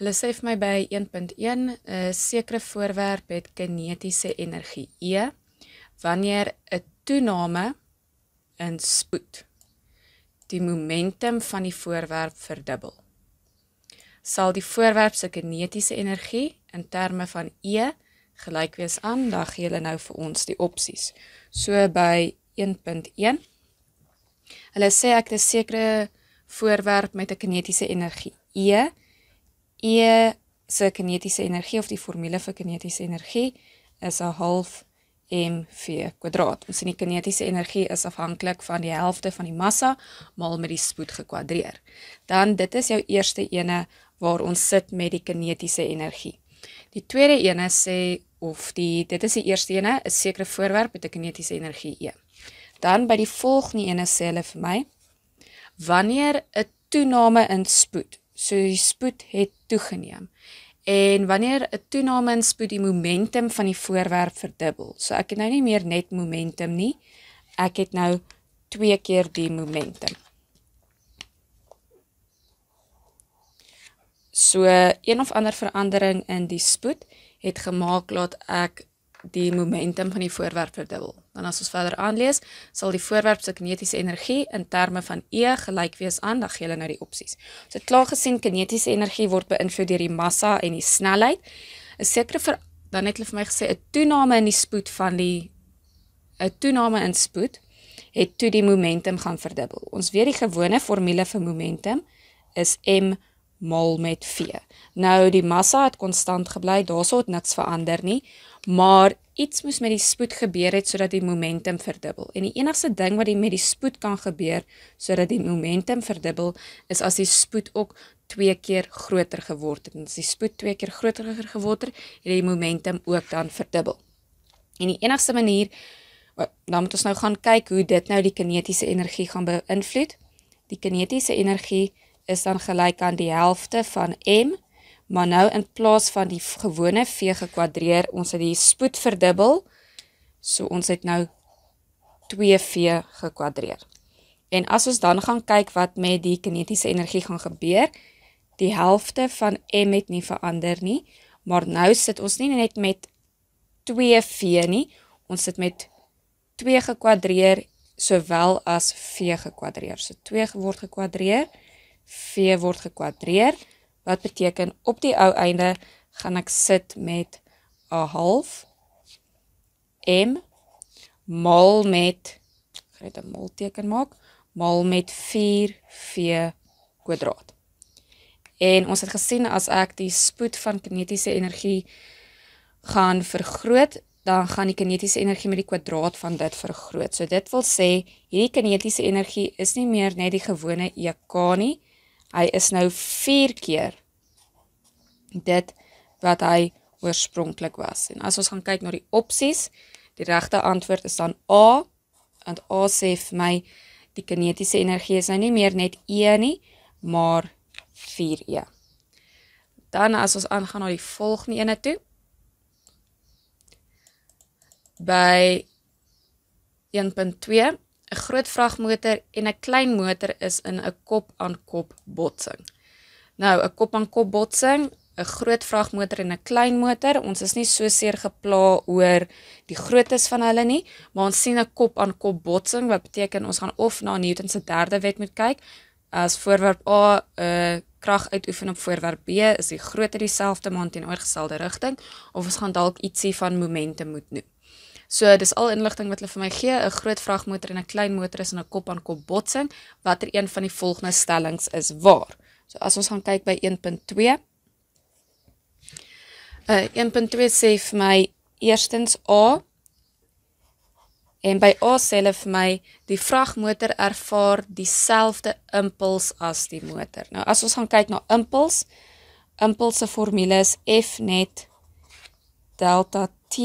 Hulle sê vir my by 1.1, 'n sekere voorwerp het kinetiese energie E wanneer 'n toename in spoed die momentum van die voorwerp verdubbel. Sal die voorwerp se kinetiese energie in terme van E gelyk wees aan dan gee hulle nou vir ons die opsies. So by 1.1. Hulle sê ek 'n sekere voorwerp met 'n kinetiese energie E E se kinetiese energie of die formule vir kinetiese energie is 'n half mv kwadraat. Ons sien die kinetiese energie is afhanklik van die helfte van die massa maal met die spoed gekwadreer. Dan dit is jou eerste ene waar ons sit met die kinetiese energie. Die tweede ene sê of die dit is die eerste ene, 'n sekere voorwerp met 'n kinetiese energie E. Dan by die volgende ene sê hulle vir my wanneer 'n toename in spoed. So die spoed het toegeneem. En wanneer 'n toename in spoed die momentum van die voorwerp verdubbel, so ek het nou nie meer net momentum nie. Ek het nou twee keer die momentum. So een of ander verandering in die spoed het gemaak laat ek die momentum van die voorwerp verdubbel. Dan as ons verder aanlees, sal die voorwerp se kinetiese energie in terme van E gelyk wees aan, dan gee hulle nou die opsies. So klaar gesien kinetiese energie word beïnvloed deur die massa en die snelheid. 'n Sekere vir dan het hulle vir my gesê 'n toename in die spoed van die 'n toename in spoed het toe die momentum gaan verdubbel. Ons weet die gewone formule vir momentum is m mol met v. Nou die massa het konstant gebly, daarsoort niks verander nie, maar iets moes met die spoed gebeur het sodat die momentum verdubbel. En die enigste ding wat die met die spoed kan gebeur sodat die momentum verdubbel is as die spoed ook twee keer groter geword het. En as die spoed twee keer groter geword het, het die momentum ook dan verdubbel. En die enigste manier dan moet ons nou gaan kyk hoe dit nou die kinetiese energie gaan beïnvloed. Die kinetiese energie is dan gelyk aan die helfte van m maar nou in plaas van die gewone V gekwadreer, ons het die spoed verdubbel. So ons het nou 2V gekwadreer. En as ons dan gaan kyk wat met die kinetiese energie gaan gebeur, die helfte van M het nie verander nie, maar nou sit ons nie net met 2V nie, ons sit met 2 gekwadreer sowel as V gekwadreer. So 2 word gekwadreer, V word gekwadreer wat beteken op die ou einde gaan ek sit met 'n half m maal met gaan dit 'n multeken maak maal met 4v kwadraat. En ons het gesien as ek die spoed van kinetiese energie gaan vergroot, dan gaan die kinetiese energie met die kwadraat van dit vergroot. So dit wil sê hierdie kinetiese energie is nie meer net die gewone EK nie, hy is nou 4 keer dit wat hy oorspronklik was. En as ons gaan kyk na die opsies, die regte antwoord is dan A, want A sê vir my die kinetiese energie is nou nie meer net E nie, maar 4E. Dan as ons aangaan na die volgende ene toe, by 1.2 'n groot vragmotor en 'n klein motor is in 'n kop-aan-kop botsing. Nou, 'n kop-aan-kop botsing, 'n groot vragmotor en 'n klein motor, ons is nie so seer gepla oor die groottes van hulle nie, maar ons sien 'n kop-aan-kop botsing wat beteken ons gaan of na Newton se derde wet moet kyk as voorwerp A 'n uh, krag uitoefen op voorwerp B, is die grootte dieselfde maar in teenoorgestelde rigting of ons gaan dalk ietsie van momentum moet noem. So dis al inligting wat hulle vir my gee, 'n groot vragmotor en 'n klein motor is in 'n kop aan kop botsing. Watter een van die volgende stellings is waar? So as ons gaan kyk by 1.2. Uh 1.2 sê vir my eerstens A en by A sê hulle vir my die vragmotor ervaar dieselfde impuls as die motor. Nou as ons gaan kyk na impuls, impuls se formule is F net delta T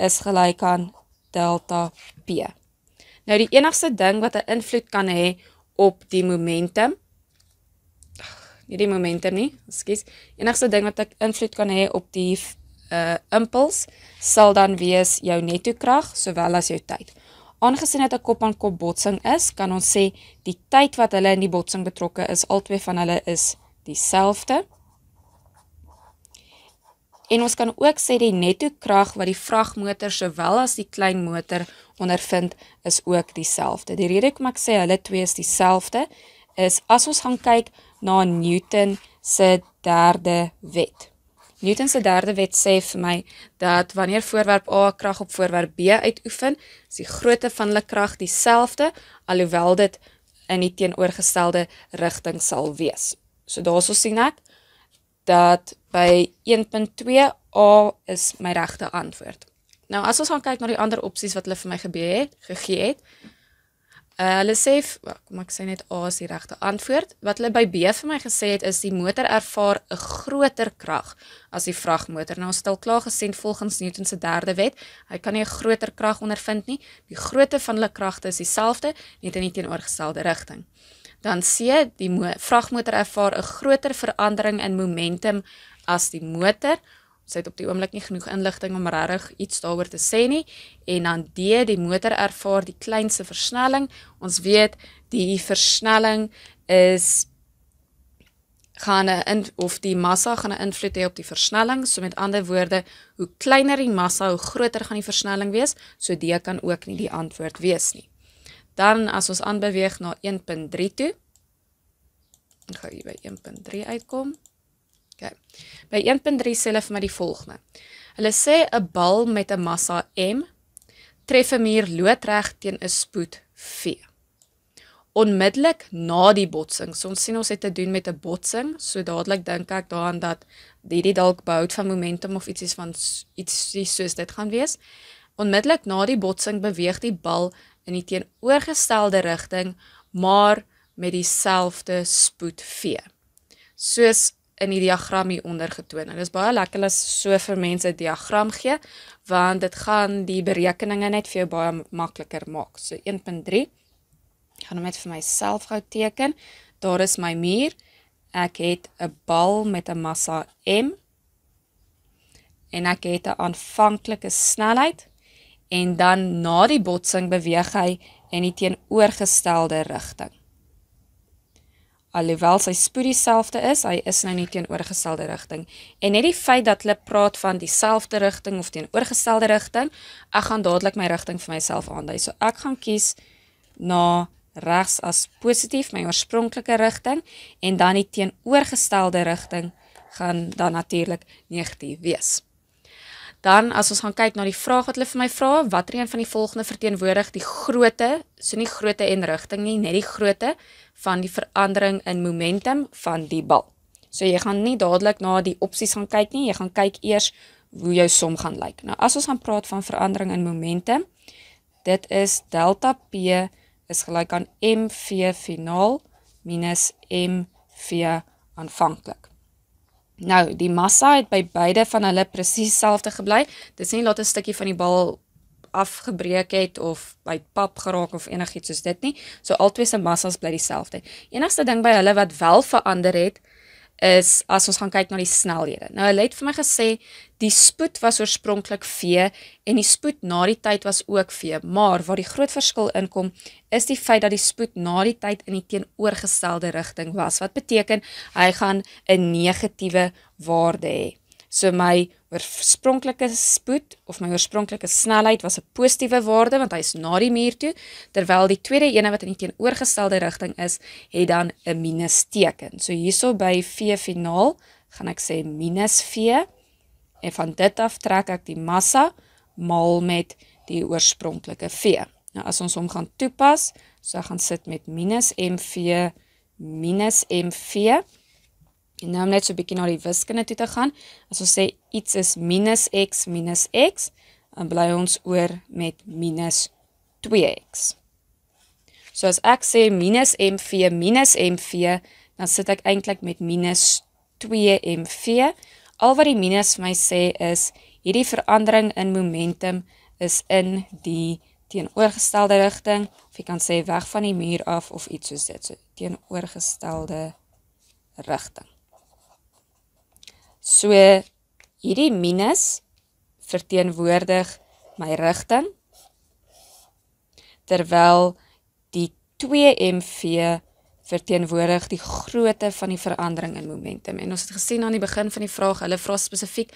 is gelyk aan delta p. Nou die enigste ding wat 'n invloed kan hê op die momentum nie die momentum nie, ekskuus. Enigste ding wat ek invloed kan hê op die uh impuls sal dan wees jou netto krag sowel as jou tyd. Aangesien dit 'n kop-aan-kop botsing is, kan ons sê die tyd wat hulle in die botsing betrokke is, albei van hulle is dieselfde. En ons kan ook sê die netto krag wat die vragmotor sowel as die klein motor ondervind is ook dieselfde. Die rede hoekom ek sê hulle twee is dieselfde is as ons gaan kyk na Newton se derde wet. Newton se derde wet sê vir my dat wanneer voorwerp A krag op voorwerp B uitoefen, is die grootte van hulle krag dieselfde alhoewel dit in die teenoorgestelde rigting sal wees. So daarsoos sien ek, dat by 1.2 A is my regte antwoord. Nou as ons gaan kyk na die ander opsies wat hulle vir my gebeur het, gegee het. Uh, hulle sê, kom ek sê net A is die regte antwoord. Wat hulle by B vir my gesê het is die motor ervaar 'n groter krag as die vragmotor. Nou stel klaar gesien volgens Newton se derde wet, hy kan nie 'n groter krag ondervind nie. Die grootte van hulle kragte is dieselfde, net in die teenoorgestelde rigting dan C die vragmotor ervaar 'n groter verandering in momentum as die motor. Ons het op die oomblik nie genoeg inligting om regtig iets daaroor te sê nie en dan D die motor ervaar die kleinste versnelling. Ons weet die versnelling is gaan in of die massa gaan 'n invloed hê op die versnelling. So met ander woorde, hoe kleiner die massa, hoe groter gaan die versnelling wees. So D kan ook nie die antwoord wees nie. Dan as ons aanbeweeg na 1.3 toe. Ek gaan hier by 1.3 uitkom. OK. By 1.3 sê hulle vir my die volgende. Hulle sê 'n bal met 'n massa m tref 'n muur loodreg teen 'n spoed v. Onmiddellik na die botsing. So ons sien ons het te doen met 'n botsing, so dadelik dink ek daaraan dat hierdie dalk bout van momentum of ietsies van ietsie soos dit gaan wees. Onmiddellik na die botsing beweeg die bal in die teenoorgestelde rigting, maar met dieselfde spoed vee. Soos in die diagram hier onder getoon. Dit is baie lekker as so vir mense 'n diagram gee want dit gaan die berekeninge net vir jou baie makliker maak. So 1.3 gaan hom net vir myself gou teken. Daar is my muur. Ek het 'n bal met 'n massa m en ek het 'n aanvanklike snelheid 0.5 en dan na die botsing beweeg hy in die teenoorgestelde rigting. Alhoewel sy spoed dieselfde is, hy is nou nie teenoorgestelde rigting en net die feit dat hulle praat van dieselfde rigting of teenoorgestelde rigting, ek gaan dadelik my rigting vir myself aandui. So ek gaan kies na regs as positief my oorspronklike rigting en dan die teenoorgestelde rigting gaan dan natuurlik negatief wees. Dan as ons gaan kyk na die vraag wat hulle vir my vra, watter een van die volgende verteenwoordig die grootte, so nie grootte en rigting nie, net die grootte van die verandering in momentum van die bal. So jy gaan nie dadelik na die opsies gaan kyk nie, jy gaan kyk eers hoe jou som gaan lyk. Nou as ons gaan praat van verandering in momentum, dit is delta P is gelyk aan mv finaal minus mv aanvanklik. Nou, die massa het by beide van hulle presies dieselfde gebly. Dit sê nie laat 'n stukkie van die bal afgebreek het of by pap geraak of enigiets soos dit nie. So albei se massas bly dieselfde. Enigste ding by hulle wat wel verander het, is as ons gaan kyk na die snelhede. Nou hulle het vir my gesê die spoed was oorspronklik V en die spoed na die tyd was ook V, maar waar die groot verskil inkom is die feit dat die spoed na die tyd in die teenoorgestelde rigting was. Wat beteken hy gaan 'n negatiewe waarde hê. So my oorspronklike spoed of my oorspronklike snelheid was 'n positiewe waarde want hy is na die muur toe terwyl die tweede een wat in die teenoorgestelde rigting is het dan 'n minus teken. So hierso by V finaal gaan ek sê minus V en van dit af trek ek die massa maal met die oorspronklike V. Nou as ons hom gaan toepas, so gaan sit met minus MV minus MV nou om net so 'n bietjie na die wiskunde toe te gaan, as ons sê iets is minus x minus x, dan bly ons oor met minus 2x. So as ek sê minus mv minus mv, dan sit ek eintlik met minus 2mv. Al wat die minus vir my sê is hierdie verandering in momentum is in die teenoorgestelde rigting of jy kan sê weg van die muur af of iets soos dit. So teenoorgestelde rigting. So hierdie minus verteenwoordig my rigting terwyl die 2MV verteenwoordig die grootte van die verandering in momentum. En ons het gesien aan die begin van die vraag, hulle vra spesifiek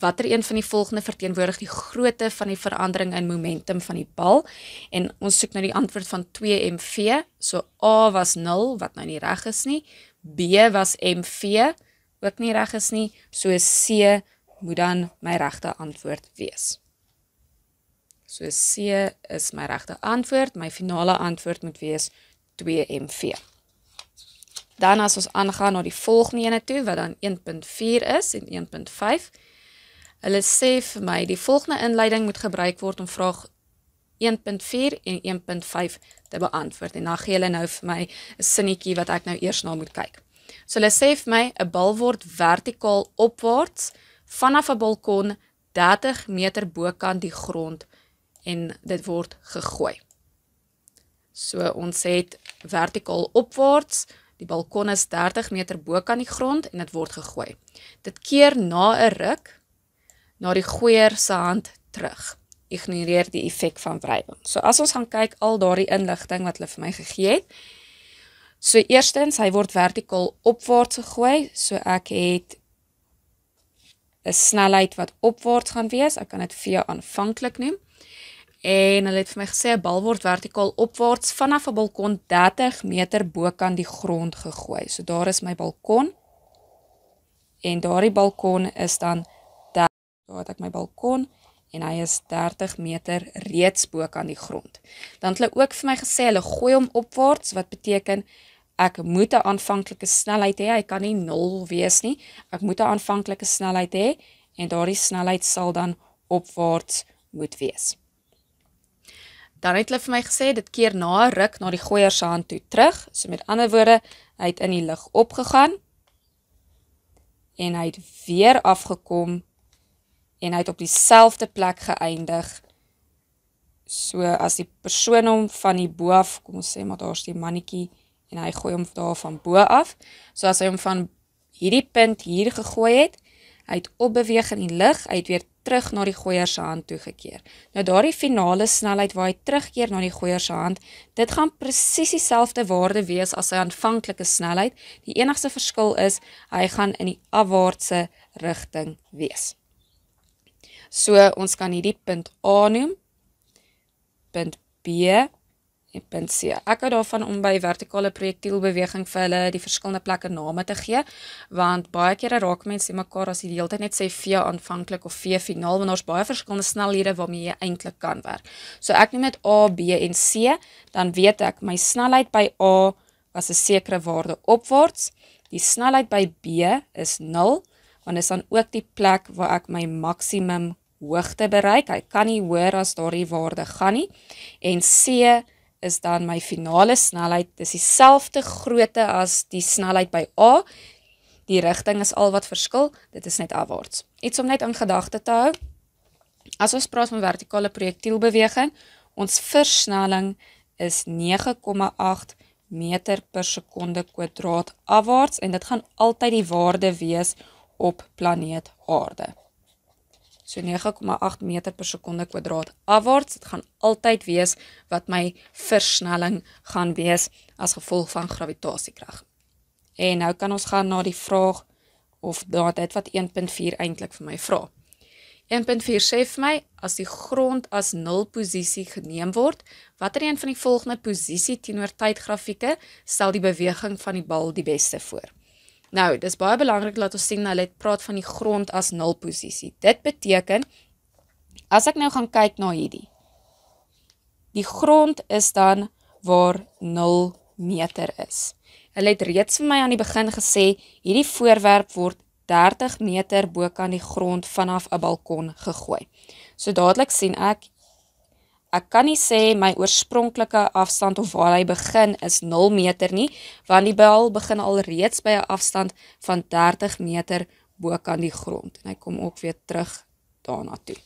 watter een van die volgende verteenwoordig die grootte van die verandering in momentum van die bal en ons soek nou die antwoord van 2MV. So A was 0 wat nou nie reg is nie. B was MV ook nie reg is nie, so C moet dan my regte antwoord wees. So C is my regte antwoord, my finale antwoord moet wees 2MV. Dan as ons aangaan na die volgende ene toe wat dan 1.4 is en 1.5. Hulle sê vir my die volgende inleiding moet gebruik word om vraag 1.4 en 1.5 te beantwoord en dan gee hulle nou vir my 'n sinnetjie wat ek nou eers na moet kyk. So hulle sê vir my 'n bal word vertikaal opwaarts vanaf 'n balkon 30 meter bokant die grond en dit word gegooi. So ons het vertikaal opwaarts, die balkon is 30 meter bokant die grond en dit word gegooi. Dit keer na 'n ruk na die gooier se hand terug. Ignoreer die effek van wrywing. So as ons gaan kyk al daardie inligting wat hulle vir my gegee het, So eerstens, hy word vertikaal opwaarts gegooi, so ek het 'n snelheid wat opwaarts gaan wees. Ek kan dit vir aanvanklik neem. En hulle het vir my gesê 'n bal word vertikaal opwaarts vanaf 'n balkon 30 meter bo kan die grond gegooi. So daar is my balkon. En daardie balkon is dan daar waar ek my balkon en hy is 30 meter reeds bo kan die grond. Dan het hulle ook vir my gesê hulle gooi hom opwaarts wat beteken ek moet 'n aanvanklike snelheid hê. Hy kan nie 0 wees nie. Ek moet 'n aanvanklike snelheid hê en daardie snelheid sal dan opwaarts moet wees. Dan het hulle vir my gesê dit keer na 'n ruk na die gooiers se hand toe terug. So met ander woorde, hy het in die lug opgegaan en hy het weer afgekom en hy het op dieselfde plek geëindig. So as die persoon hom van die bo af, kom ons sê maar daar's die mannetjie en hy gooi hom daar van bo af. So as hy hom van hierdie punt hier gegooi het, hy het opbeweeg in die lug, hy het weer terug na die gooier se hand toe gekeer. Nou daardie finale snelheid waar hy terugkeer na die gooier se hand, dit gaan presies dieselfde waarde wees as sy aanvanklike snelheid. Die enigste verskil is hy gaan in die afwaartse rigting wees. So ons kan hierdie punt A noem. Punt B .c. Ek hou daarvan om by vertikale projektielbeweging vir hulle die verskillende plekke name te gee, want baie kere raak mense mekaar as jy die hele tyd net sê V aanvanklik of V finaal, want daar's baie verskillende snelhede waarmee jy eintlik kan werk. So ek noem dit A, B en C, dan weet ek my snelheid by A was 'n sekere waarde opwaarts. Die snelheid by B is 0, want dit is dan ook die plek waar ek my maksimum hoogte bereik. Hy kan nie hoër as daardie waarde gaan nie. En C is dan my finale snelheid dis dieselfde grootte as die snelheid by A. Die rigting is al wat verskil, dit is net afwaarts. Iets om net in gedagte te hou. As ons praat van vertikale projektielbeweging, ons versnelling is 9,8 meter per sekonde kwadraat afwaarts en dit gaan altyd die waarde wees op planeet Aarde so 9,8 meter per sekonde kwadraat afwaarts. Dit gaan altyd wees wat my versnelling gaan wees as gevolg van gravitasiekrag. En nou kan ons gaan na die vraag of daad dit wat 1.4 eintlik vir my vra. 1.4 sê vir my as die grond as nul posisie geneem word, watter een van die volgende posisie teenoor tydgrafieke stel die beweging van die bal die beste voor? 1.4 Nou, dis baie belangrik dat ons sien hulle het praat van die grond as nul posisie. Dit beteken as ek nou gaan kyk na hierdie. Die grond is dan waar 0 meter is. Hulle het reeds vir my aan die begin gesê hierdie voorwerp word 30 meter bokant die grond vanaf 'n balkon gegooi. So dadelik sien ek 1 2 Ek kan nie sê my oorspronklike afstand of waar hy begin is 0 meter nie, want die bal begin al reeds by 'n afstand van 30 meter bo kan die grond en hy kom ook weer terug daarna toe.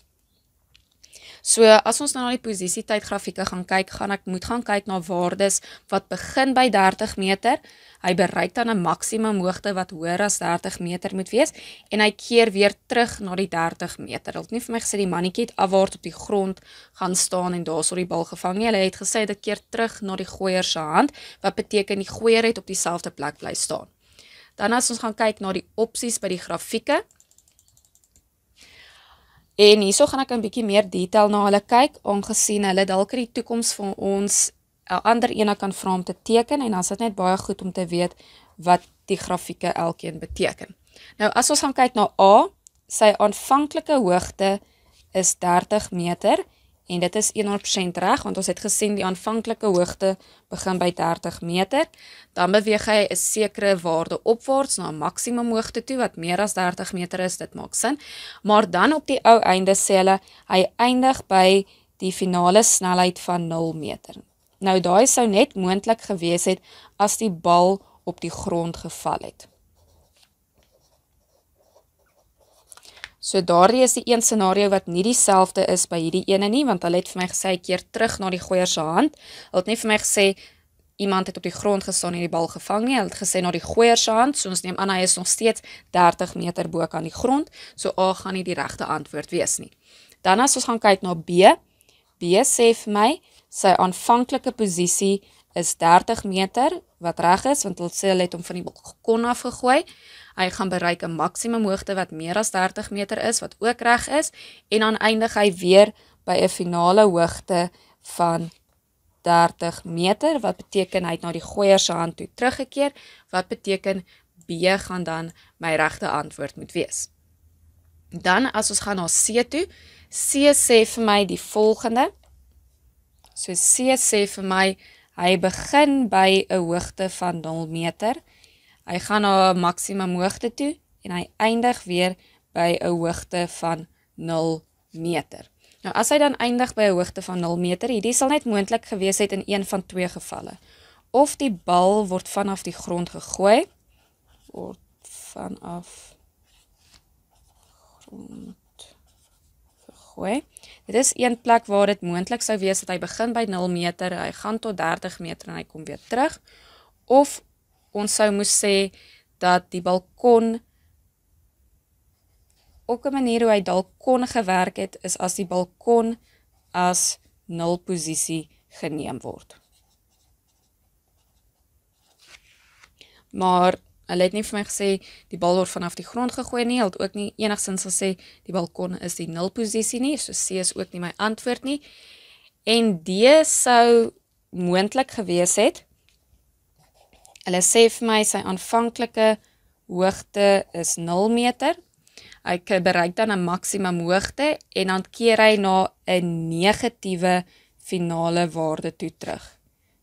So as ons nou na die posisie tyd grafieke gaan kyk, gaan ek moet gaan kyk na waardes wat begin by 30 meter. Hy bereik dan 'n maksimum hoogte wat hoër as 30 meter moet wees en hy keer weer terug na die 30 meter. Hulle het nie vir my gesê die mannetjie het afwaarts op die grond gaan staan en daar sou die bal gevang nie. Hulle het gesê dit keer terug na die gooier se hand wat beteken die gooier het op dieselfde plek bly staan. Dan as ons gaan kyk na die opsies by die grafieke, En hierso gaan ek 'n bietjie meer detail na hulle kyk, aangesien hulle dalk in die toekoms vir ons 'n ander een kan vra om te teken en dan is dit net baie goed om te weet wat die grafieke elkeen beteken. Nou as ons gaan kyk na A, sy aanvanklike hoogte is 30 meter. En dit is 100% reg want ons het gesien die aanvanklike hoogte begin by 30 meter, dan beweeg hy 'n sekere waarde opwaarts na 'n maksimum hoogte toe wat meer as 30 meter is, dit maak sin. Maar dan op die ou einde sê hulle hy eindig by die finale snelheid van 0 meter. Nou daai sou net moontlik gewees het as die bal op die grond geval het. So daardie is die een scenario wat nie dieselfde is by hierdie ene nie, want hulle het vir my gesê ek keer terug na die gooier se hand. Hulle het net vir my gesê iemand het op die grond gestaan en die bal gevang nie. Hulle het gesê na die gooier se hand, so ons neem aan hy is nog steeds 30 meter bo kan die grond. So A gaan nie die regte antwoord wees nie. Dan as ons gaan kyk na B. B sê vir my sy aanvanklike posisie is 30 meter wat reg is want hulle sê hulle het hom van die balkon af gegooi. Hy gaan bereik 'n maksimum hoogte wat meer as 30 meter is wat ook reg is en dan eindig hy weer by 'n finale hoogte van 30 meter wat beteken hy het na die gooiers se hand toe teruggekeer wat beteken B gaan dan my regte antwoord moet wees. Dan as ons gaan na C toe, C sê vir my die volgende. So C sê vir my hy begin by 'n hoogte van 0 meter. Hy gaan na 'n maksimum hoogte toe en hy eindig weer by 'n hoogte van 0 meter. Nou as hy dan eindig by 'n hoogte van 0 meter, hierdie sal net moontlik gewees het in een van twee gevalle. Of die bal word vanaf die grond gegooi word vanaf grond gegooi. Dit is een plek waar dit moontlik sou wees dat hy begin by 0 meter, hy gaan tot 30 meter en hy kom weer terug of ons sou moes sê dat die balkon ook 'n manier hoe hy dalk kon gewerk het is as die balkon as nul posisie geneem word. Maar hulle het nie vir my gesê die bal word vanaf die grond gegooi nie, hulle het ook nie enigsins gesê die balkon is die nul posisie nie, so C is ook nie my antwoord nie. En D sou moontlik gewees het Hulle sê vir my sy aanvanklike hoogte is 0 meter. Hy bereik dan 'n maksimum hoogte en dan keer hy na 'n negatiewe finale waarde toe terug.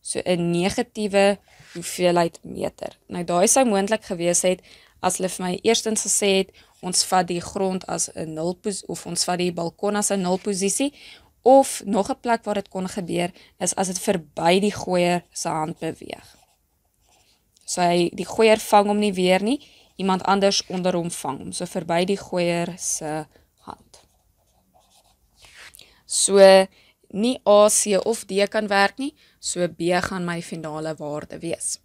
So 'n negatiewe hoeveelheid meter. Nou daai sou moontlik gewees het as hulle vir my eerstens gesê het ons vat die grond as 'n nul of ons vat die balkon as 'n nul posisie of nog 'n plek waar dit kon gebeur is as dit verby die gooier se hand beweeg sy die goeier vang hom nie weer nie iemand anders onder hom vang hom so verby die goeier se hand so nie AC of D kan werk nie so B gaan my finale waarde wees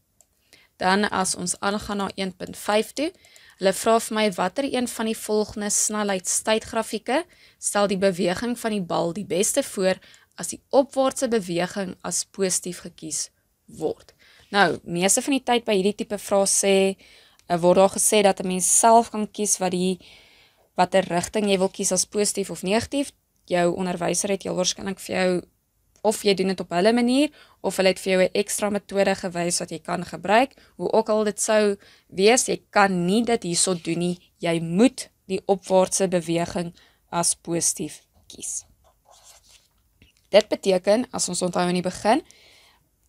dan as ons aangaan na 1.5 toe hulle vra vir my watter een van die volgende snelheidstyd grafieke stel die beweging van die bal die beste voor as die opwaartse beweging as positief gekies word. Nou, meeste van die tyd by hierdie tipe vrae sê eh, word daar gesê dat 'n mens self kan kies wat die watter rigting jy wil kies as positief of negatief. Jou onderwyser het heel waarskynlik vir jou of jy doen dit op hulle manier of hulle het vir jou 'n ekstra metode gewys wat jy kan gebruik. Hoe ook al dit sou wees, jy kan nie dit hierso doen nie. Jy moet die opwaartse beweging as positief kies. Dit beteken as ons onthou in die begin,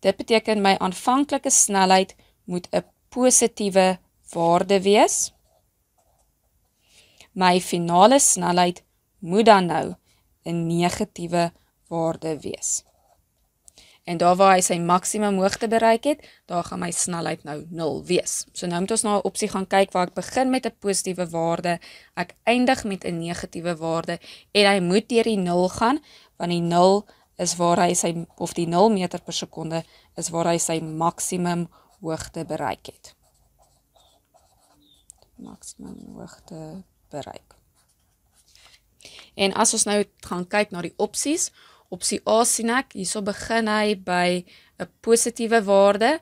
Dit beteken my aanvanklike snelheid moet 'n positiewe waarde wees. My finale snelheid moet dan nou 'n negatiewe waarde wees. En daar waar hy sy maksimum hoogte bereik het, daar gaan my snelheid nou 0 wees. So nou moet ons na 'n opsie gaan kyk waar ek begin met 'n positiewe waarde, ek eindig met 'n negatiewe waarde en hy moet deur die 0 gaan want die 0 is waar hy sy of die 0 meter per sekonde is waar hy sy maksimum hoogte bereik het. Maksimum hoogte bereik. En as ons nou gaan kyk na die opsies, opsie A sien ek, hierso begin hy by 'n positiewe waarde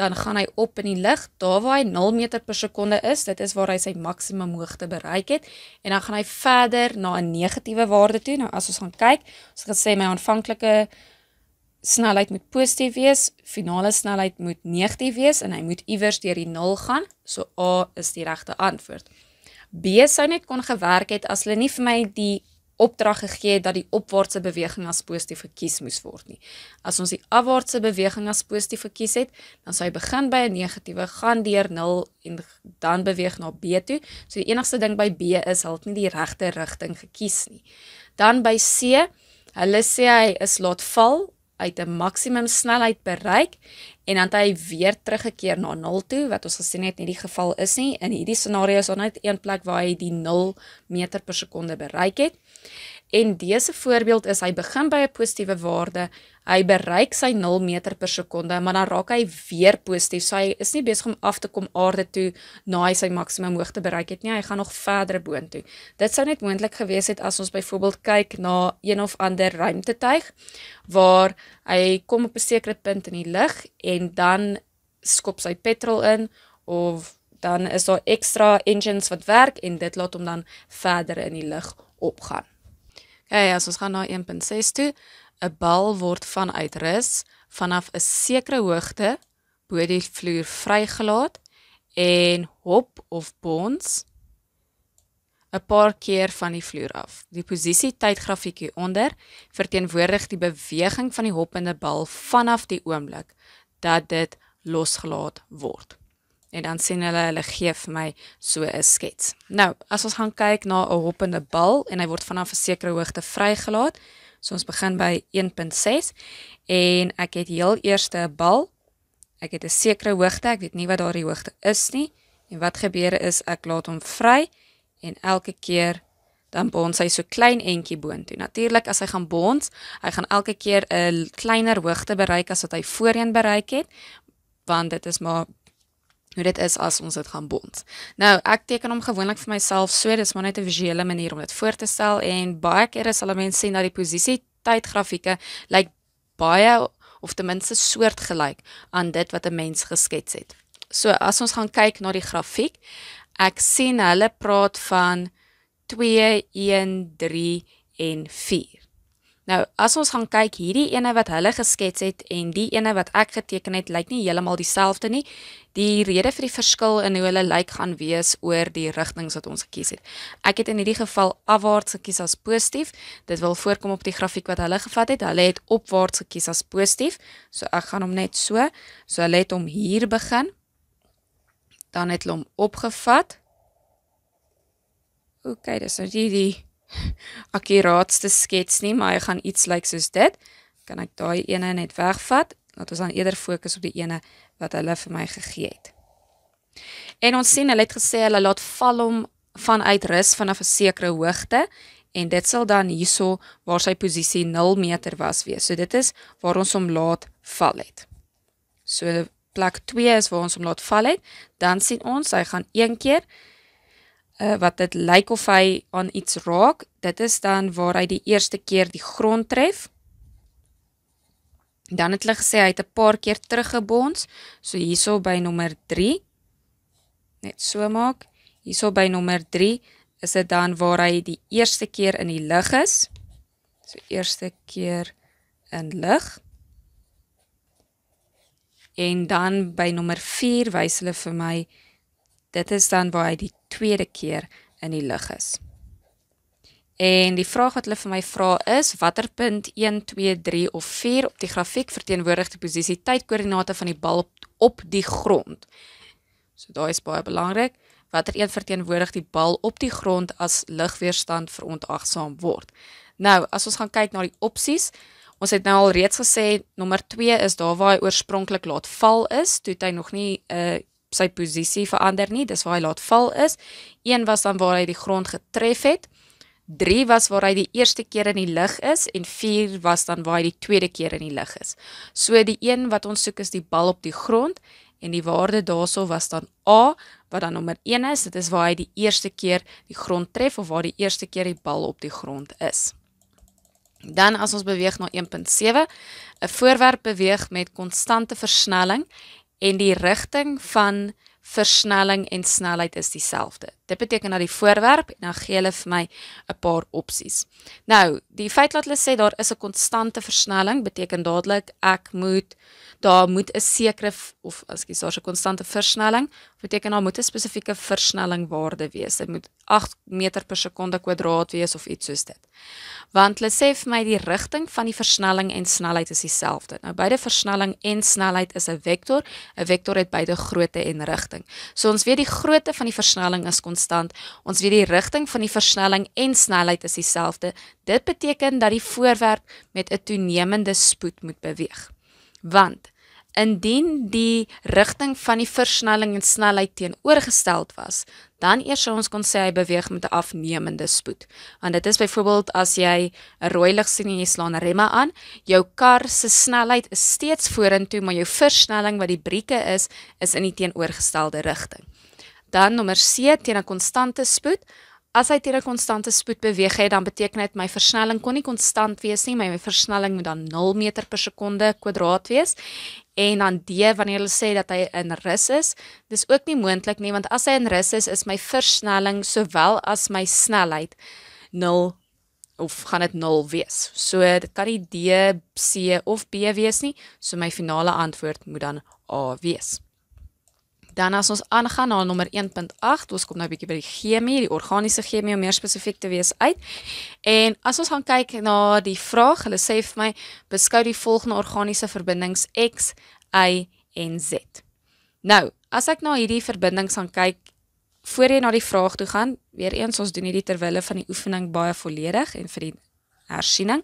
dan gaan hy op in die lug daar waar hy 0 meter per sekonde is dit is waar hy sy maksimum hoogte bereik het en dan gaan hy verder na 'n negatiewe waarde toe nou as ons gaan kyk ons het gesê my aanvanklike snelheid moet positief wees finale snelheid moet negatief wees en hy moet iewers deur die 0 gaan so A is die regte antwoord B sou net kon gewerk het as hulle nie vir my die opdrag gegee het dat die opwaartse beweging as positief gekies moes word nie. As ons die afwaartse beweging as positief gekies het, dan sou hy begin by 'n negatiewe, gaan deur 0 en dan beweeg na B toe. So die enigste ding by B is hy het nie die regte rigting gekies nie. Dan by C, hulle sê hy is laat val uit 'n maksimum snelheid bereik en dan het hy weer teruggekeer na 0 toe wat ons gesien het nie die geval is nie in hierdie scenario is daar net een plek waar hy die 0 meter per sekonde bereik het. En dese voorbeeld is hy begin by 'n positiewe waarde, hy bereik sy 0 meter per sekonde, maar dan raak hy weer positief. So hy is nie besig om af te kom aarde toe na hy sy maksimum hoogte bereik het nie, hy gaan nog verder boontoe. Dit sou net moontlik gewees het as ons byvoorbeeld kyk na een of ander ruimtetuig waar hy kom op 'n sekere punt in die lug en dan skop sy petrol in of dan is daar ekstra engines wat werk en dit laat hom dan verder in die lug opgaan. Ja, ja, so ons gaan na 1.6 toe. 'n Bal word vanuit rus vanaf 'n sekere hoogte bo die vloer vrygelaat en hop of bons 'n paar keer van die vloer af. Die posisie tydgrafiek hieronder verteenwoordig die beweging van die hoppende bal vanaf die oomblik dat dit losgelaat word en dan sien hulle hulle gee vir my so 'n skets. Nou, as ons gaan kyk na 'n hoppende bal en hy word vanaf 'n sekere hoogte vrygelaat. So ons begin by 1.6 en ek het heel eerste 'n bal. Ek het 'n sekere hoogte, ek weet nie wat daardie hoogte is nie en wat gebeur is ek laat hom vry en elke keer dan bons hy so klein entjie boontoe. Natuurlik as hy gaan bons, hy gaan elke keer 'n kleiner hoogte bereik as wat hy voorheen bereik het want dit is maar hoe dit is as ons dit gaan bond. Nou, ek teken hom gewoonlik vir myself, so dis maar net 'n visuele manier om dit voor te stel en baie kere sal mense sien dat die posisie tyd grafieke lyk like baie of ten minste soortgelyk aan dit wat 'n mens geskets het. So, as ons gaan kyk na die grafiek, ek sien hulle praat van 2 1 3 en 4. Nou, as ons gaan kyk hierdie ene wat hulle geskets het en die ene wat ek geteken het, lyk nie heeltemal dieselfde nie. Die rede vir die verskil in hoe hulle lyk gaan wees oor die rigtings wat ons gekies het. Ek het in hierdie geval afwaarts gekies as positief. Dit wil voorkom op die grafiek wat hulle gevat het. Hulle het opwaarts gekies as positief. So ek gaan hom net so. So hulle het hom hier begin. Dan het hulle hom opgevat. OK, dis nou die die akkuraatste skets nie, maar hy gaan iets lyk like soos dit. Kan ek daai ene net wegvat? Laat ons dan eerder fokus op die ene wat hulle vir my gegee het. En ons sien hulle het gesê hulle laat val hom vanuit rus vanaf 'n sekere hoogte en dit sal dan hierso waar sy posisie 0 meter was wees. So dit is waar ons hom laat val het. So plek 2 is waar ons hom laat val het. Dan sien ons hy gaan een keer uh, wat dit lyk of hy aan iets raak, dit is dan waar hy die eerste keer die grond tref. Dan het hulle gesê hy het 'n paar keer teruggebons, so hierso by nommer 3. Net so maak. Hierso by nommer 3 is dit dan waar hy die eerste keer in die lug is. So eerste keer in lug. En dan by nommer 4 wys hulle vir my dit is dan waar hy die tweede keer in die lig is. En die vraag wat hulle vir my vra is watter punt 1 2 3 of 4 op die grafiek verteenwoordig die posisie tydkoördinate van die bal op, op die grond. So daai is baie belangrik watter een verteenwoordig die bal op die grond as ligweerstand verontagsaam word. Nou, as ons gaan kyk na die opsies, ons het nou al reeds gesê nommer 2 is daar waar hy oorspronklik laat val is, toe hy nog nie 'n uh, eh, sy posisie verander nie, dis waar hy laat val is. Een was dan waar hy die grond getref het. 3 was waar hy die eerste keer in die lug is en 4 was dan waar hy die tweede keer in die lug is. So die een wat ons soek is die bal op die grond en die waarde daarso was dan A wat dan nommer 1 is. Dit is waar hy die eerste keer die grond tref of waar die eerste keer die bal op die grond is. Dan as ons beweeg na 1.7, 'n voorwerp beweeg met konstante versnelling en die rigting van versnelling en snelheid is dieselfde dit beteken dat die voorwerp en dan gee hulle vir my 'n paar opsies. Nou, die feit dat hulle sê daar is 'n konstante versnelling beteken dadelik ek moet daar moet 'n sekere of ekskuus, daar's 'n konstante versnelling beteken daar moet 'n spesifieke versnelling waarde wees. Dit moet 8 meter per sekonde kwadraat wees of iets soos dit. Want hulle sê vir my die rigting van die versnelling en snelheid is dieselfde. Nou beide versnelling en snelheid is 'n vektor. 'n Vektor het beide grootte en rigting. So ons weet die grootte van die versnelling is konstant konstant. Ons weet die rigting van die versnelling en snelheid is dieselfde. Dit beteken dat die voorwerp met 'n toenemende spoed moet beweeg. Want indien die rigting van die versnelling en snelheid teenoorgesteld was, dan eers sou ons kon sê hy beweeg met 'n afnemende spoed. Want dit is byvoorbeeld as jy 'n rooi lig sien en jy slaan remme aan, jou kar se snelheid is steeds vorentoe, maar jou versnelling wat die brieke is, is in die teenoorgestelde rigting. Dan nommer C teen 'n konstante spoed. As hy teen 'n konstante spoed beweeg het, dan beteken dit my versnelling kon nie konstant wees nie, my versnelling moet dan 0 meter per sekonde kwadraat wees. En dan D wanneer hulle sê dat hy in rus is, dis ook nie moontlik nie want as hy in rus is, is my versnelling sowel as my snelheid 0 of gaan dit 0 wees. So dit kan nie D, C of B wees nie, so my finale antwoord moet dan A wees. Dan as ons aangaan na nommer 1.8, ons kom nou 'n bietjie by die chemie, die organiese chemie om meer spesifiek te wees uit. En as ons gaan kyk na die vraag, hulle sê vir my, beskou die volgende organiese verbindings X, Y en Z. Nou, as ek na hierdie verbindings gaan kyk voor jy na die vraag toe gaan, weer eens ons doen hierdie terwille van die oefening baie volledig en vir die hersiening,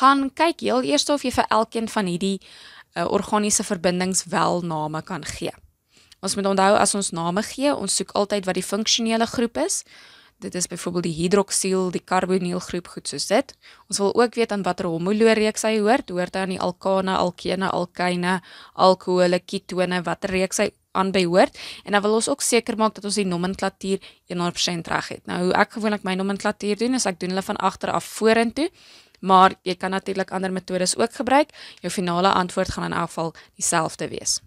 gaan kyk heel eers of jy vir elkeen van hierdie uh, organiese verbindings wel name kan gee. Ons moet onthou as ons name gee, ons soek altyd wat die funksionele groep is. Dit is byvoorbeeld die hidroksiel, die karboniel groep goed soos dit. Ons wil ook weet aan watter homoloreeks hy hoort. Hoort hy aan die alkane, alkene, alkyne, alkohole, ketone, watter reeks hy aanbehoort? En dan wil ons ook seker maak dat ons die nomenklatuur 100% reg het. Nou hoe ek gewoonlik my nomenklatuur doen is ek doen hulle van agter af vorentoe. Maar jy kan natuurlik ander metodes ook gebruik. Jou finale antwoord gaan in elk geval dieselfde wees.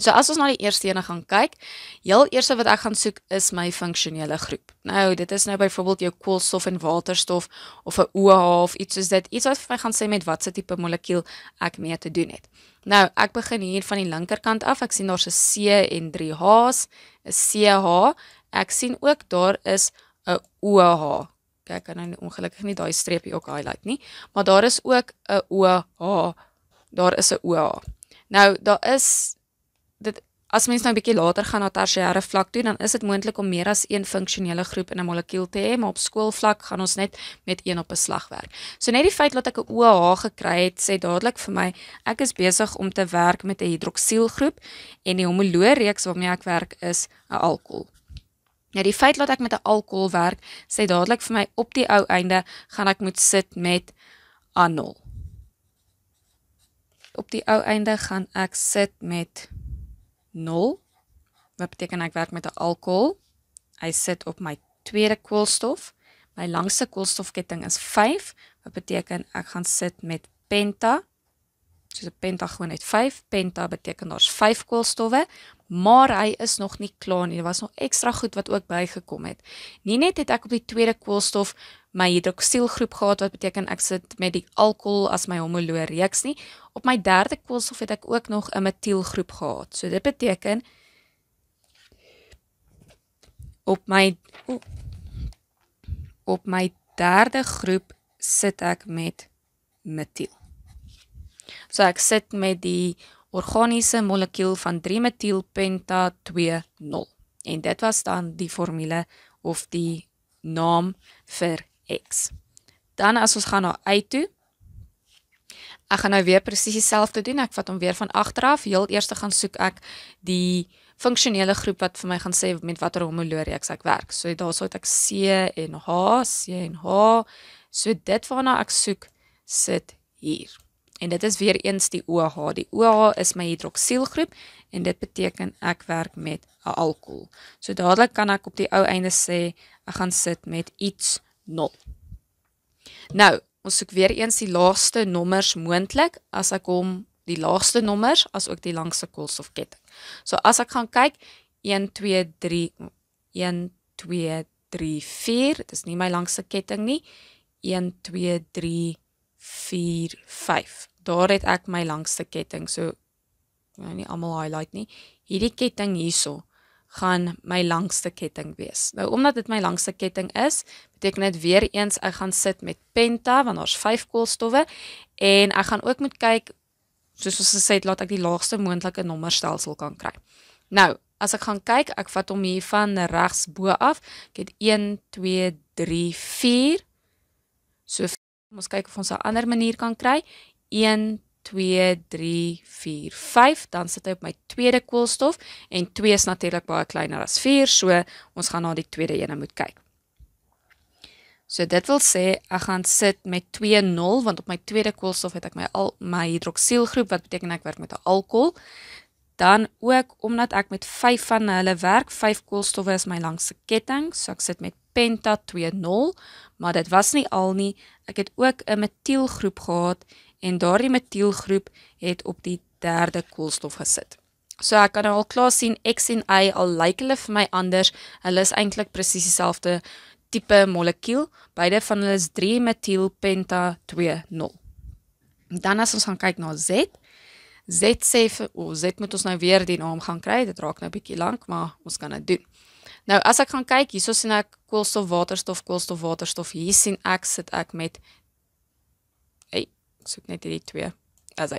So as ons na die eerste ene gaan kyk, heel eerste wat ek gaan soek is my funksionele groep. Nou, dit is nou byvoorbeeld jou koolstof en waterstof of 'n OH of iets soos dit. Iets wat vir my gaan sê met watter tipe molekuul ek mee te doen het. Nou, ek begin hier van die linkerkant af. Ek sien daar's 'n C en 3 H's, 'n CH. Ek sien ook daar is 'n OH. Kyk, kan nou nie ongelukkig nie daai streepie ook highlight nie, maar daar is ook 'n OH. Daar is 'n OH. Nou, daar is as mens nou 'n bietjie later gaan na tersiêre vlak toe, dan is dit moontlik om meer as een funksionele groep in 'n molekuul te hê, maar op skoolvlak gaan ons net met een op 'n slag werk. So net die feit dat ek 'n OH gekry het, sê dadelik vir my ek is besig om te werk met 'n hidroksielgroep en die homoloreeks waarmee ek werk is 'n alkohol. Ja die feit dat ek met 'n alkohol werk, sê dadelik vir my op die ou einde gaan ek moet sit met anol. Op die ou einde gaan ek sit met 0 wat beteken ek werk met 'n alkohol. Hy sit op my tweede koolstof. My langste koolstofketting is 5 wat beteken ek gaan sit met penta. So 'n pentagoon het 5. Penta beteken daar's 5 koolstowwe, maar hy is nog nie klaar nie. Daar was nog ekstra goed wat ook bygekom het. Nie net het ek op die tweede koolstof my hidroksielgroep gehad wat beteken ek sit met die alkohol as my homoloë reeks nie. Op my derde koolstof het ek ook nog 'n metielgroep gehad. So dit beteken op my op my derde groep sit ek met metiel. So ek sit met die organiese molekuul van 3 metiel penta 2 0. En dit was dan die formule of die naam vir x. Dan as ons gaan na y toe. Ek gaan nou weer presies dieselfde doen. Ek vat hom weer van agter af. Heel eers gaan soek ek die funksionele groep wat vir my gaan sê met watter homologie ek sek werk. So daar sou ek C en H, C en H. So dit waarna ek soek sit hier. En dit is weer eens die OH. Die OH is my hidroksielgroep en dit beteken ek werk met 'n alkohol. So dadelik kan ek op die ou einde sê ek gaan sit met iets 0. Nou, ons soek weer eens die laagste nommers moontlik as ek hom die laagste nommers as ook die langste koolstofketting. So as ek gaan kyk 1 2 3 1 2 3 4, dis nie my langste ketting nie. 1 2 3 4 5. Daar het ek my langste ketting. So nou nie almal highlight nie. Hierdie ketting hierso. 1 2 gaan my langste ketting wees. Nou omdat dit my langste ketting is, beteken dit weer eens ek gaan sit met penta want daar's 5 koolstowwe en ek gaan ook moet kyk soos ons gesê het laat ek die laagste moontlike nommerstelsel kan kry. Nou, as ek gaan kyk, ek vat hom hier van regs bo af. Ek het 1 2 3 4. So ons kyk of ons 'n ander manier kan kry. 1 2 3 4 2 3 4 5 dan sit hy op my tweede koolstof en 2 is natuurlik baie kleiner as 4 so ons gaan na die tweede ene moet kyk. So dit wil sê ek gaan sit met 2 0 want op my tweede koolstof het ek my al my hidroksielgroep wat beteken ek werk met 'n alkohol. Dan ook omdat ek met 5 van hulle werk, 5 koolstowwe is my langste ketting, so ek sit met penta 2 0, maar dit was nie al nie. Ek het ook 'n metielgroep gehad en daardie metielgroep het op die derde koolstof gesit. So ek kan nou al klaar sien X en Y al lyk hulle vir my anders, hulle is eintlik presies dieselfde tipe molekuul. Beide van hulle is 3 metiel penta 20. Dan as ons gaan kyk na Z, Z sê vir o, oh, Z moet ons nou weer die naam gaan kry. Dit raak nou 'n bietjie lank, maar ons kan dit doen. Nou as ek gaan kyk, hierso sien ek koolstof, waterstof, koolstof, waterstof. Hier sien ek sit ek met soek net hierdie twee. As hy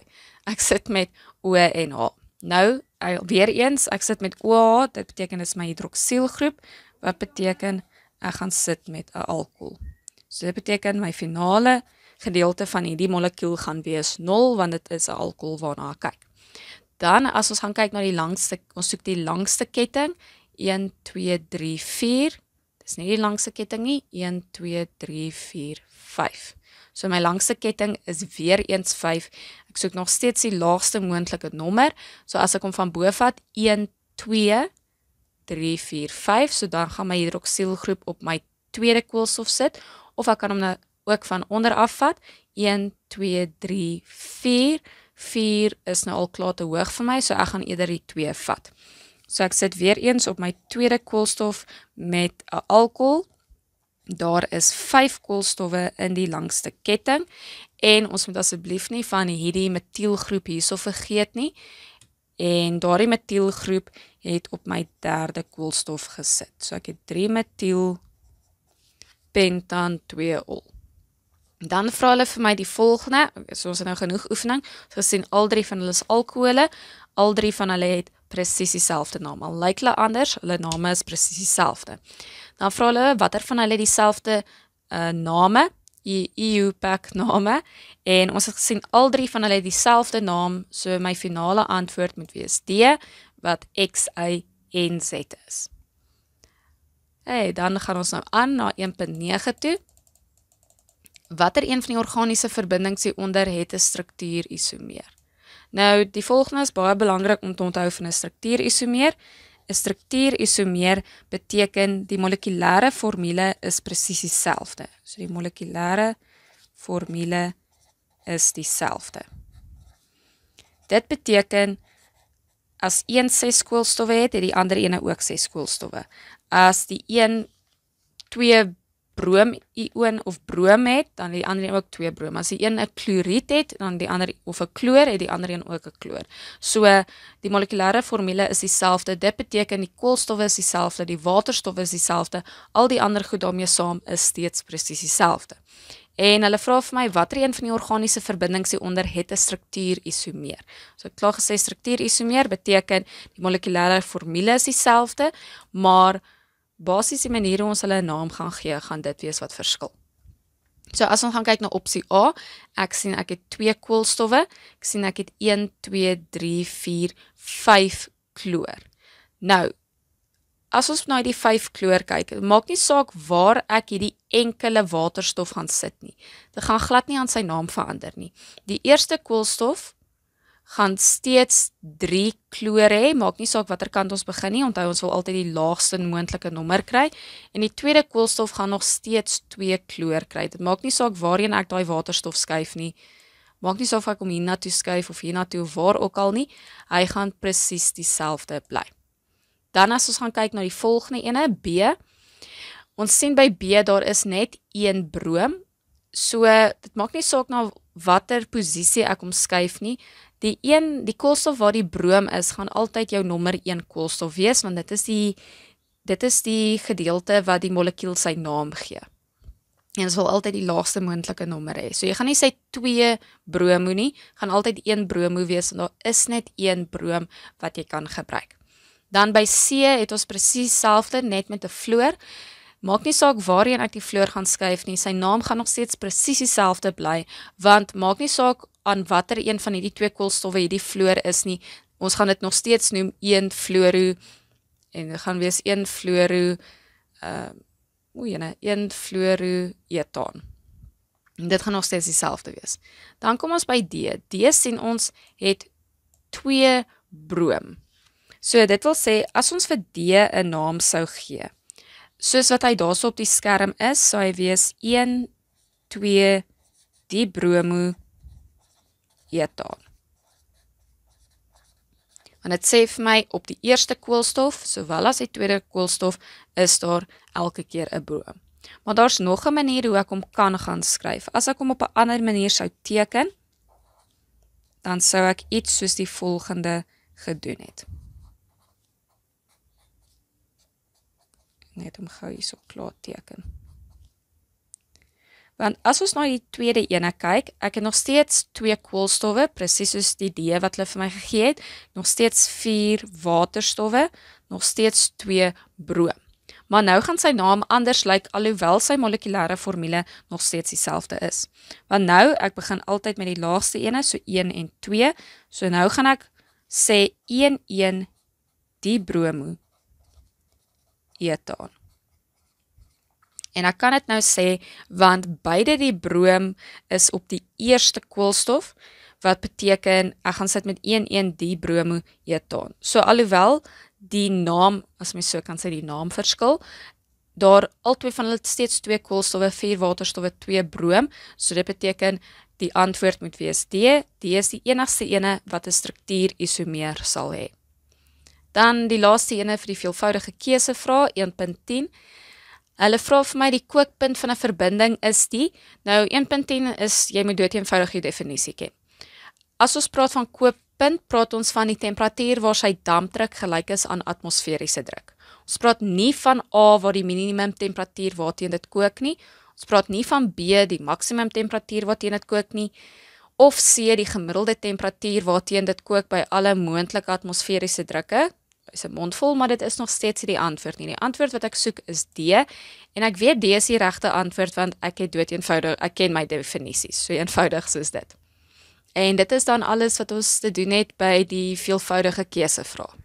ek sit met O en H. Nou, hy, weer eens, ek sit met OH, dit beteken dis my hidroksielgroep wat beteken ek gaan sit met 'n alkohol. So dit beteken my finale gedeelte van hierdie molekuul gaan wees 0 want dit is 'n alkohol waarna ek kyk. Dan as ons gaan kyk na die langste ons soek die langste ketting 1 2 3 4. Dis nie die langste ketting nie, 1 2 3 4 5. So my langste ketting is weer eens 5. Ek soek nog steeds die laagste moontlike nommer. So as ek hom van bo vat 1 2 3 4 5, dan gaan my hidroksiel groep op my tweede koolstof sit of ek kan hom nou ook van onder af vat 1 2 3 4 4 is nou al klaar te hoog vir my, so ek gaan eerder die 2 vat. So ek sit weer eens op my tweede koolstof met 'n alkohol 0.5 daar is 5 koolstowwe in die langste ketting en ons moet asseblief nie van hierdie metielgroep hierso vergeet nie. En daardie metielgroep het op my derde koolstof gesit. So ek het 3 metiel pentan 2 ol. Dan vra hulle vir my die volgende, so ons het nou genoeg oefening. Ons so gesien al drie van hulle is alkohole, al drie van hulle het presies dieselfde naam. Al lyk hulle anders, hulle name is presies dieselfde. Dan vra hulle watter van hulle dieselfde uh name, die EU-pak name en ons het gesien al drie van hulle het dieselfde naam, so my finale antwoord moet wees D wat X Y en Z is. Hey, dan gaan ons nou aan na 1.9 toe. Watter een van die organiese verbindings hieronder het 'n struktuur isomeer? Nou, die volgende is baie belangrik om te onthou van 'n struktuurisomeer. 'n Struktuurisomeer beteken die molekulêre formule is presies dieselfde. So die molekulêre formule is dieselfde. Dit beteken as een ses koolstowwe het, het die ander een ook ses koolstowwe. As die een twee broom ion of brom het, dan het die ander een ook twee brome. As die een 'n kloried het, dan die ander of 'n kloor het die ander een ook 'n kloor. So die molekulêre formule is dieselfde. Dit beteken die koolstof is dieselfde, die waterstof is dieselfde, al die ander goed daarmee saam is steeds presies dieselfde. En hulle vra vir my watter een van die organiese verbindings hieronder het 'n struktuur isomeer. So ek klaar gesê struktuur isomeer beteken die molekulêre formule is dieselfde, maar basiese maniere ons hulle 'n naam gaan gee, gaan dit wees wat verskil. So as ons gaan kyk na opsie A, ek sien ek het twee koolstowwe. Ek sien ek het 1 2 3 4 5 kloor. Nou as ons na hierdie 5 kloor kyk, maak nie saak waar ek hierdie enkele waterstof gaan sit nie. Dit gaan glad nie aan sy naam verander nie. Die eerste koolstof gaan steeds 3 kleure hê. Maak nie saak watter kant ons begin nie. Onthou ons wil altyd die laagste moontlike nommer kry. En die tweede koolstof gaan nog steeds 2 kleur kry. Dit maak nie saak waarheen ek daai waterstof skuif nie. Maak nie saak of ek hom hiernatoe skuif of hiernatoe of waar ook al nie. Hy gaan presies dieselfde bly. Dan as ons gaan kyk na die volgende ene, B. Ons sien by B daar is net een broom. So dit maak nie saak na watter posisie ek hom skuif nie die een die koolstof waar die broom is gaan altyd jou nommer 1 koolstof wees want dit is die dit is die gedeelte wat die molekuul sy naam gee. En dit sal altyd die laagste moontlike nommer hê. So jy gaan nie sê 2 bromo nie, gaan altyd 1 bromo wees want daar is net 1 brom wat jy kan gebruik. Dan by C het ons presies selfde net met 'n floor. Maak nie saak waarheen ek die vloer gaan skuif nie, sy naam gaan nog steeds presies dieselfde bly, want maak nie saak aan watter een van hierdie twee koolstowwe hierdie vloer is nie, ons gaan dit nog steeds noem 1 fluoro en dit gaan wees 1 fluoro uh o nee, 1 fluoro etaan. En dit gaan nog steeds dieselfde wees. Dan kom ons by D. D sien ons het 2 brom. So dit wil sê as ons vir D 'n naam sou gee, soos wat hy daarso op die skerm is, sou hy wees 1 2 die bromo eta. En dit sê vir my op die eerste koolstof, sowel as die tweede koolstof, is daar elke keer 'n brom. Maar daar's nog 'n manier hoe ek hom kan gaan skryf. As ek hom op 'n ander manier sou teken, dan sou ek iets soos die volgende gedoen het. net om gou hierso klaar teken. Want as ons na die tweede ene kyk, ek het nog steeds twee koolstowwe, presies soos die idee wat hulle vir my gegee het, nog steeds vier waterstowwe, nog steeds twee bro. Maar nou gaan sy naam anders lyk like, alhoewel sy molekulêre formule nog steeds dieselfde is. Want nou ek begin altyd met die laagste ene, so 1 en 2. So nou gaan ek sê 1 1 dibromo 2 2 ete aan. En ek kan dit nou sê want beide die broom is op die eerste koolstof wat beteken ek gaan sit met 11 die broom ete aan. So alhoewel die naam as mens sou kan sê die naam verskil daar albei van hulle het steeds twee koolstowwe, vier waterstowwe, twee broom, so dit beteken die antwoord moet wees D. D is die enigste ene wat 'n struktuur isomeer sal hê. Dan die laaste ene vir die veelvoudige keuse vra 1.10. Hulle vra vir my die kookpunt van 'n verbinding is die nou 1.10 is jy moet dood eenvoudig die definisie ken. As ons praat van kookpunt, praat ons van die temperatuur waar sy dampdruk gelyk is aan atmosferiese druk. Ons praat nie van A waar die minimum temperatuur waarteen dit kook nie. Ons praat nie van B die maksimum temperatuur waarteen dit kook nie of C die gemiddelde temperatuur waarteen dit kook by alle moontlike atmosferiese drukke se mond vol, maar dit is nog steeds nie die antwoord nie. Die antwoord wat ek soek is D en ek weet D is die regte antwoord want ek het dood eenvoudig, ek ken my definisies, so eenvoudig soos dit. En dit is dan alles wat ons te doen het by die veelvoudige keuse vraag.